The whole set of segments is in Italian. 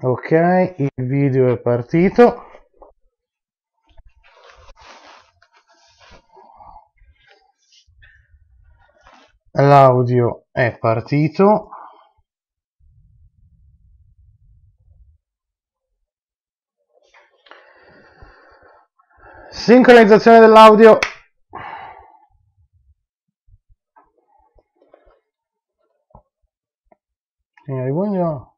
ok il video è partito l'audio è partito sincronizzazione dell'audio signori buongiorno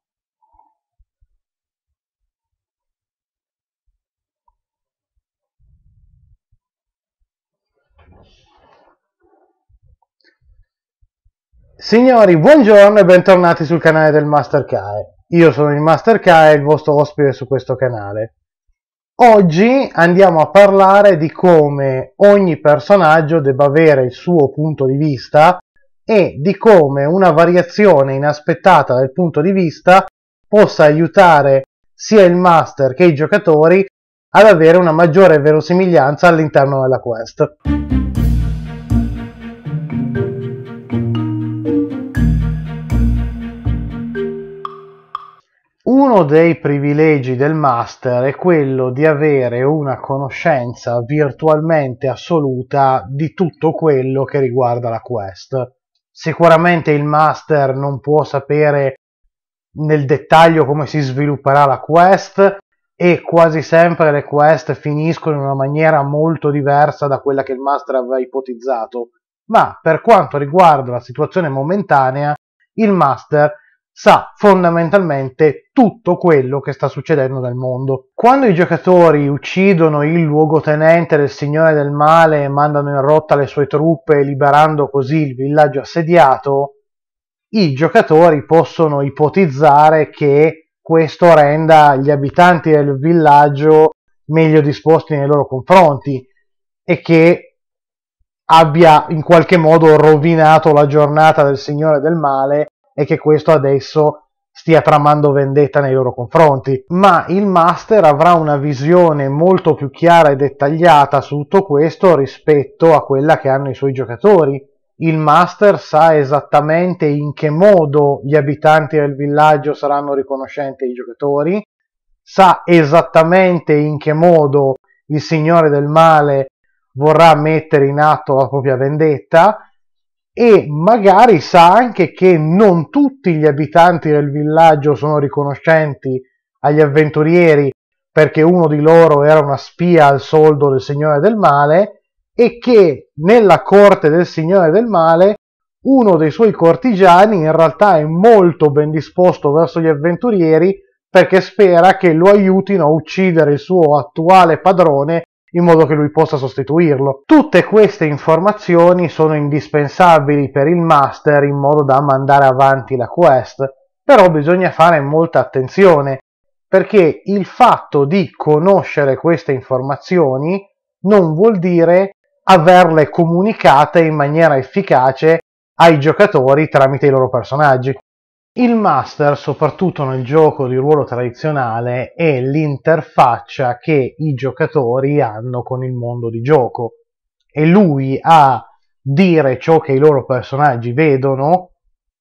Signori, buongiorno e bentornati sul canale del Master Kae. Io sono il Master Kae, il vostro ospite su questo canale. Oggi andiamo a parlare di come ogni personaggio debba avere il suo punto di vista e di come una variazione inaspettata del punto di vista possa aiutare sia il master che i giocatori ad avere una maggiore verosimiglianza all'interno della quest. Uno dei privilegi del master è quello di avere una conoscenza virtualmente assoluta di tutto quello che riguarda la quest. Sicuramente il master non può sapere nel dettaglio come si svilupperà la quest, e quasi sempre le quest finiscono in una maniera molto diversa da quella che il master aveva ipotizzato, ma per quanto riguarda la situazione momentanea, il master sa fondamentalmente tutto quello che sta succedendo nel mondo. Quando i giocatori uccidono il luogotenente del Signore del Male e mandano in rotta le sue truppe, liberando così il villaggio assediato, i giocatori possono ipotizzare che questo renda gli abitanti del villaggio meglio disposti nei loro confronti e che abbia in qualche modo rovinato la giornata del Signore del Male e che questo adesso stia tramando vendetta nei loro confronti. Ma il Master avrà una visione molto più chiara e dettagliata su tutto questo rispetto a quella che hanno i suoi giocatori il master sa esattamente in che modo gli abitanti del villaggio saranno riconoscenti ai giocatori, sa esattamente in che modo il signore del male vorrà mettere in atto la propria vendetta e magari sa anche che non tutti gli abitanti del villaggio sono riconoscenti agli avventurieri perché uno di loro era una spia al soldo del signore del male e che nella corte del Signore del Male uno dei suoi cortigiani in realtà è molto ben disposto verso gli avventurieri perché spera che lo aiutino a uccidere il suo attuale padrone in modo che lui possa sostituirlo. Tutte queste informazioni sono indispensabili per il master in modo da mandare avanti la quest, però bisogna fare molta attenzione perché il fatto di conoscere queste informazioni non vuol dire averle comunicate in maniera efficace ai giocatori tramite i loro personaggi. Il master, soprattutto nel gioco di ruolo tradizionale, è l'interfaccia che i giocatori hanno con il mondo di gioco. È lui a dire ciò che i loro personaggi vedono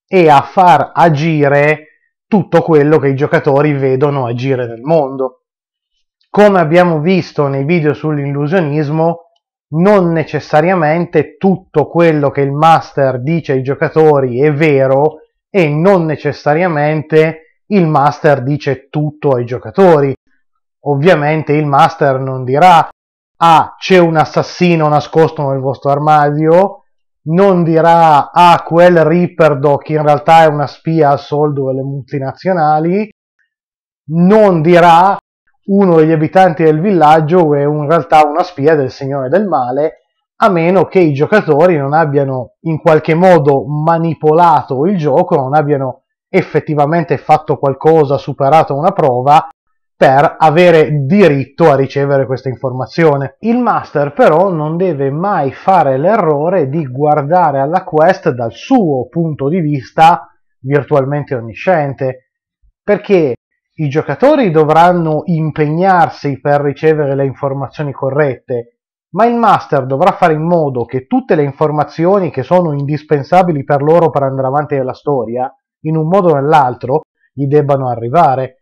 e a far agire tutto quello che i giocatori vedono agire nel mondo. Come abbiamo visto nei video sull'illusionismo, non necessariamente tutto quello che il master dice ai giocatori è vero e non necessariamente il master dice tutto ai giocatori. Ovviamente il master non dirà ah c'è un assassino nascosto nel vostro armadio, non dirà ah quel Reaper Doc in realtà è una spia al soldo delle multinazionali, non dirà uno degli abitanti del villaggio è in realtà una spia del Signore del Male, a meno che i giocatori non abbiano in qualche modo manipolato il gioco, non abbiano effettivamente fatto qualcosa, superato una prova per avere diritto a ricevere questa informazione. Il master però non deve mai fare l'errore di guardare alla quest dal suo punto di vista virtualmente onnisciente, perché i giocatori dovranno impegnarsi per ricevere le informazioni corrette, ma il master dovrà fare in modo che tutte le informazioni che sono indispensabili per loro per andare avanti nella storia, in un modo o nell'altro, gli debbano arrivare.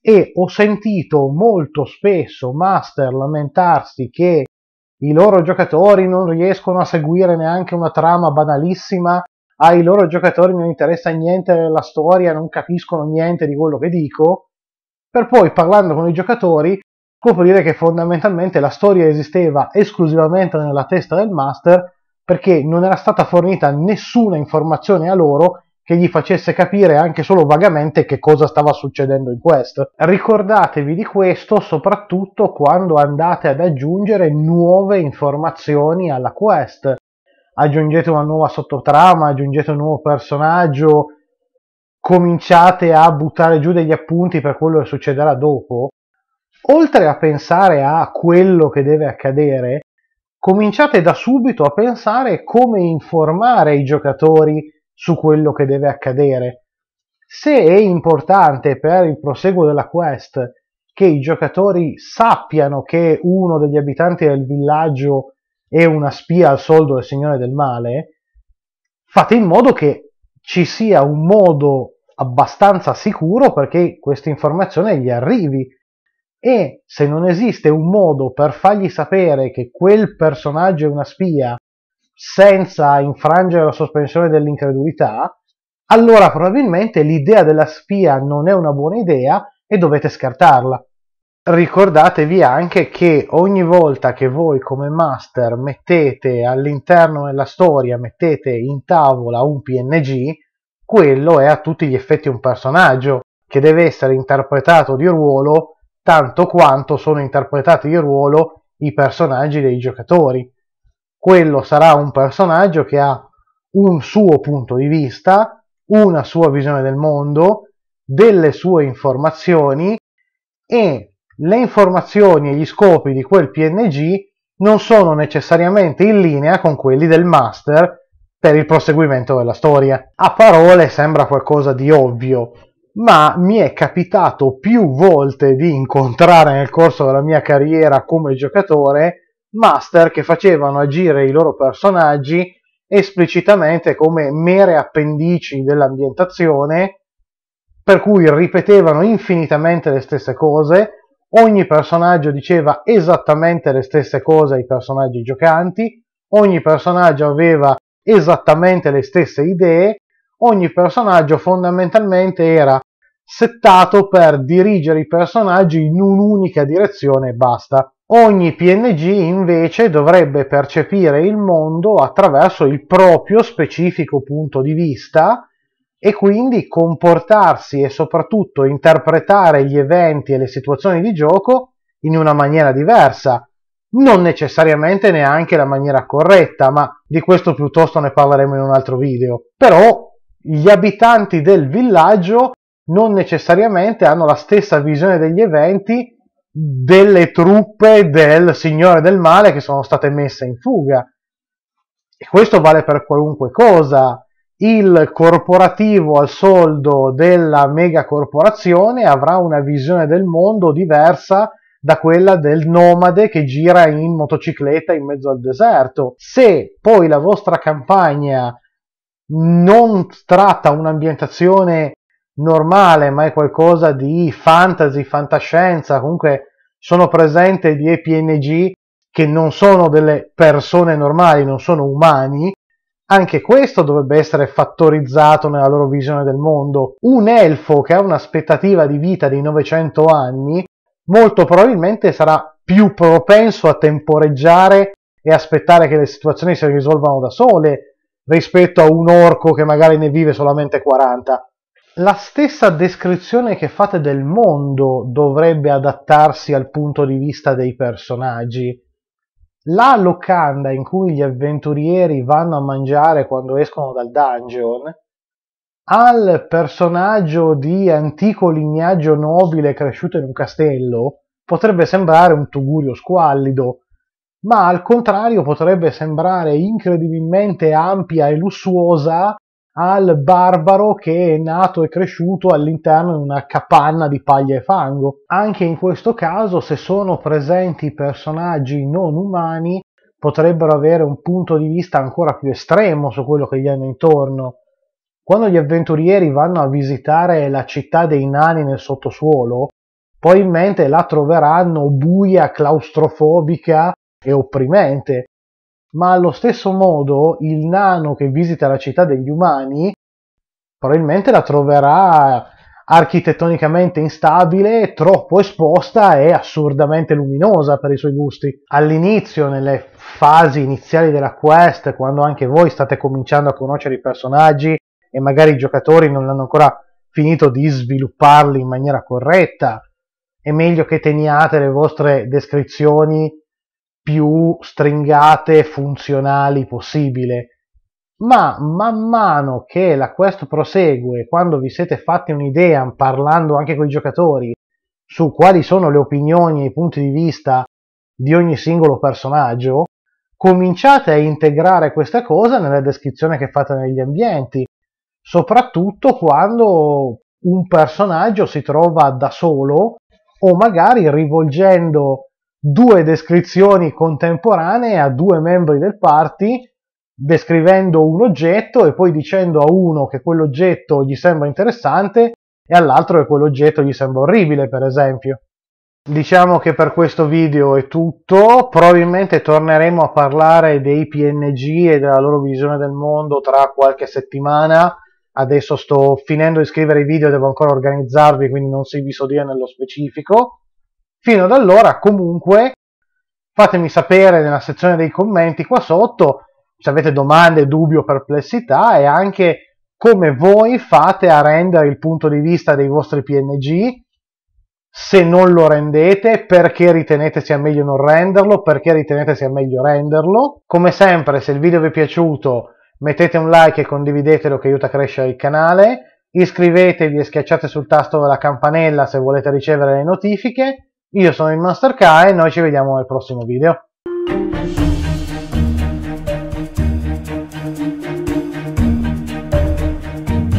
E ho sentito molto spesso master lamentarsi che i loro giocatori non riescono a seguire neanche una trama banalissima, ai loro giocatori non interessa niente della storia, non capiscono niente di quello che dico, per poi parlando con i giocatori scoprire che fondamentalmente la storia esisteva esclusivamente nella testa del master perché non era stata fornita nessuna informazione a loro che gli facesse capire anche solo vagamente che cosa stava succedendo in quest. Ricordatevi di questo soprattutto quando andate ad aggiungere nuove informazioni alla quest. Aggiungete una nuova sottotrama, aggiungete un nuovo personaggio, cominciate a buttare giù degli appunti per quello che succederà dopo, oltre a pensare a quello che deve accadere, cominciate da subito a pensare come informare i giocatori su quello che deve accadere. Se è importante per il proseguo della quest che i giocatori sappiano che uno degli abitanti del villaggio è una spia al soldo del Signore del Male, fate in modo che ci sia un modo abbastanza sicuro perché questa informazione gli arrivi e se non esiste un modo per fargli sapere che quel personaggio è una spia senza infrangere la sospensione dell'incredulità, allora probabilmente l'idea della spia non è una buona idea e dovete scartarla ricordatevi anche che ogni volta che voi come master mettete all'interno della storia, mettete in tavola un PNG, quello è a tutti gli effetti un personaggio che deve essere interpretato di ruolo tanto quanto sono interpretati di ruolo i personaggi dei giocatori. Quello sarà un personaggio che ha un suo punto di vista, una sua visione del mondo, delle sue informazioni e le informazioni e gli scopi di quel PNG non sono necessariamente in linea con quelli del master per il proseguimento della storia. A parole sembra qualcosa di ovvio, ma mi è capitato più volte di incontrare nel corso della mia carriera come giocatore master che facevano agire i loro personaggi esplicitamente come mere appendici dell'ambientazione, per cui ripetevano infinitamente le stesse cose, ogni personaggio diceva esattamente le stesse cose ai personaggi giocanti, ogni personaggio aveva esattamente le stesse idee, ogni personaggio fondamentalmente era settato per dirigere i personaggi in un'unica direzione e basta. Ogni PNG invece dovrebbe percepire il mondo attraverso il proprio specifico punto di vista e quindi comportarsi e soprattutto interpretare gli eventi e le situazioni di gioco in una maniera diversa, non necessariamente neanche la maniera corretta, ma di questo piuttosto ne parleremo in un altro video. Però gli abitanti del villaggio non necessariamente hanno la stessa visione degli eventi delle truppe del Signore del Male che sono state messe in fuga. E questo vale per qualunque cosa, il corporativo al soldo della megacorporazione avrà una visione del mondo diversa da quella del nomade che gira in motocicletta in mezzo al deserto. Se poi la vostra campagna non tratta un'ambientazione normale, ma è qualcosa di fantasy, fantascienza, comunque sono presente di EPNG che non sono delle persone normali, non sono umani, anche questo dovrebbe essere fattorizzato nella loro visione del mondo. Un elfo che ha un'aspettativa di vita di 900 anni molto probabilmente sarà più propenso a temporeggiare e aspettare che le situazioni si risolvano da sole rispetto a un orco che magari ne vive solamente 40. La stessa descrizione che fate del mondo dovrebbe adattarsi al punto di vista dei personaggi la locanda in cui gli avventurieri vanno a mangiare quando escono dal dungeon, al personaggio di antico lignaggio nobile cresciuto in un castello, potrebbe sembrare un tugurio squallido, ma al contrario potrebbe sembrare incredibilmente ampia e lussuosa al barbaro che è nato e cresciuto all'interno di una capanna di paglia e fango. Anche in questo caso, se sono presenti personaggi non umani, potrebbero avere un punto di vista ancora più estremo su quello che gli hanno intorno. Quando gli avventurieri vanno a visitare la città dei nani nel sottosuolo, probabilmente la troveranno buia, claustrofobica e opprimente ma allo stesso modo il nano che visita la città degli umani probabilmente la troverà architettonicamente instabile, troppo esposta e assurdamente luminosa per i suoi gusti. All'inizio, nelle fasi iniziali della quest, quando anche voi state cominciando a conoscere i personaggi e magari i giocatori non hanno ancora finito di svilupparli in maniera corretta, è meglio che teniate le vostre descrizioni più stringate e funzionali possibile. Ma man mano che la quest prosegue, quando vi siete fatti un'idea parlando anche con i giocatori su quali sono le opinioni e i punti di vista di ogni singolo personaggio, cominciate a integrare questa cosa nella descrizione che fate negli ambienti, soprattutto quando un personaggio si trova da solo o magari rivolgendo due descrizioni contemporanee a due membri del party descrivendo un oggetto e poi dicendo a uno che quell'oggetto gli sembra interessante e all'altro che quell'oggetto gli sembra orribile, per esempio. Diciamo che per questo video è tutto, probabilmente torneremo a parlare dei PNG e della loro visione del mondo tra qualche settimana, adesso sto finendo di scrivere i video, devo ancora organizzarvi, quindi non vi so dire nello specifico. Fino ad allora comunque fatemi sapere nella sezione dei commenti qua sotto se avete domande, dubbi o perplessità e anche come voi fate a rendere il punto di vista dei vostri PNG, se non lo rendete, perché ritenete sia meglio non renderlo, perché ritenete sia meglio renderlo. Come sempre, se il video vi è piaciuto, mettete un like e condividetelo che aiuta a crescere il canale, iscrivetevi e schiacciate sul tasto della campanella se volete ricevere le notifiche io sono il Master Kai e noi ci vediamo nel prossimo video.